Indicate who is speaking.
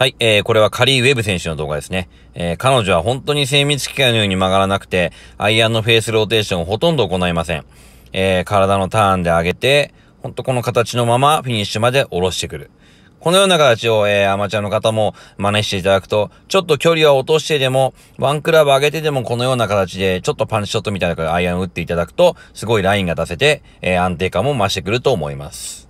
Speaker 1: はい、えー、これはカリー・ウェブ選手の動画ですね。えー、彼女は本当に精密機械のように曲がらなくて、アイアンのフェースローテーションをほとんど行いません。えー、体のターンで上げて、ほんとこの形のままフィニッシュまで下ろしてくる。このような形を、えー、アマチュアの方も真似していただくと、ちょっと距離は落としてでも、ワンクラブ上げてでもこのような形で、ちょっとパンチショットみたいなアイアンを打っていただくと、すごいラインが出せて、えー、安定感も増してくると思います。